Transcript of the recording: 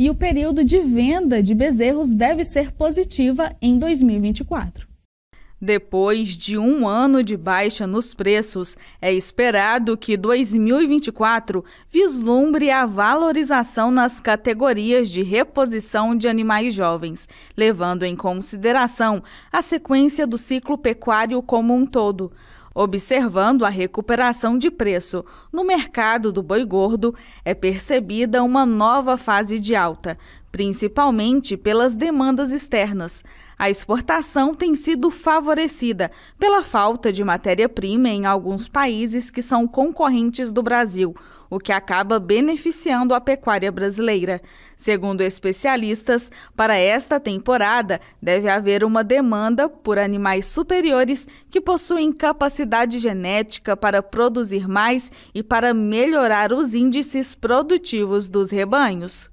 e o período de venda de bezerros deve ser positiva em 2024. Depois de um ano de baixa nos preços, é esperado que 2024 vislumbre a valorização nas categorias de reposição de animais jovens, levando em consideração a sequência do ciclo pecuário como um todo. Observando a recuperação de preço no mercado do boi gordo, é percebida uma nova fase de alta, principalmente pelas demandas externas. A exportação tem sido favorecida pela falta de matéria-prima em alguns países que são concorrentes do Brasil, o que acaba beneficiando a pecuária brasileira. Segundo especialistas, para esta temporada deve haver uma demanda por animais superiores que possuem capacidade genética para produzir mais e para melhorar os índices produtivos dos rebanhos.